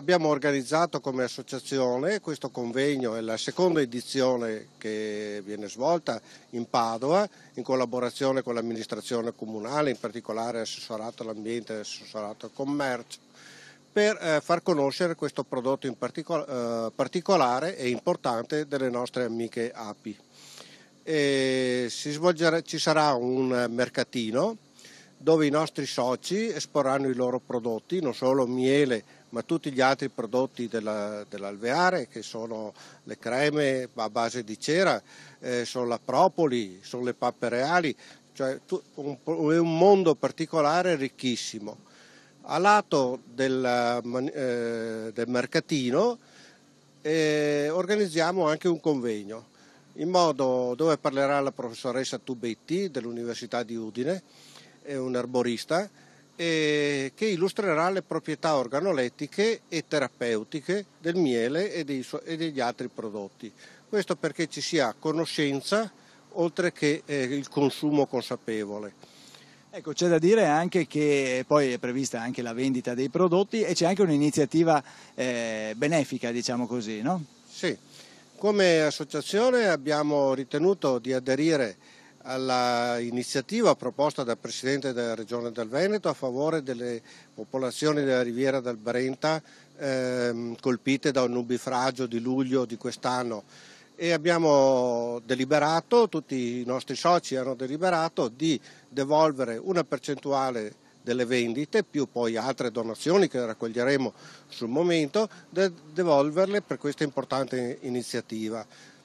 Abbiamo organizzato come associazione questo convegno, è la seconda edizione che viene svolta in Padova in collaborazione con l'amministrazione comunale, in particolare assessorato all'ambiente e assessorato al commercio, per eh, far conoscere questo prodotto in partico eh, particolare e importante delle nostre amiche api. Svolgerà, ci sarà un mercatino dove i nostri soci esporranno i loro prodotti, non solo miele ma tutti gli altri prodotti della, dell'alveare che sono le creme a base di cera, eh, sono la propoli, sono le pappe reali, cioè tu, un, un mondo particolare ricchissimo. A lato della, eh, del mercatino eh, organizziamo anche un convegno in modo dove parlerà la professoressa Tubetti dell'Università di Udine è un arborista, eh, che illustrerà le proprietà organolettiche e terapeutiche del miele e, dei, e, degli altri prodotti. Questo perché ci sia conoscenza oltre che eh, il consumo consapevole. Ecco, c'è da dire anche che poi è prevista anche la vendita dei prodotti e c'è anche un'iniziativa eh, benefica, diciamo così, no? Sì, come associazione abbiamo ritenuto di aderire all'iniziativa proposta dal Presidente della Regione del Veneto a favore delle popolazioni della riviera del Brenta ehm, colpite da un nubifragio di luglio di quest'anno e abbiamo deliberato, tutti i nostri soci hanno deliberato di devolvere una percentuale delle vendite più poi altre donazioni che raccoglieremo sul momento, devolverle per questa importante iniziativa.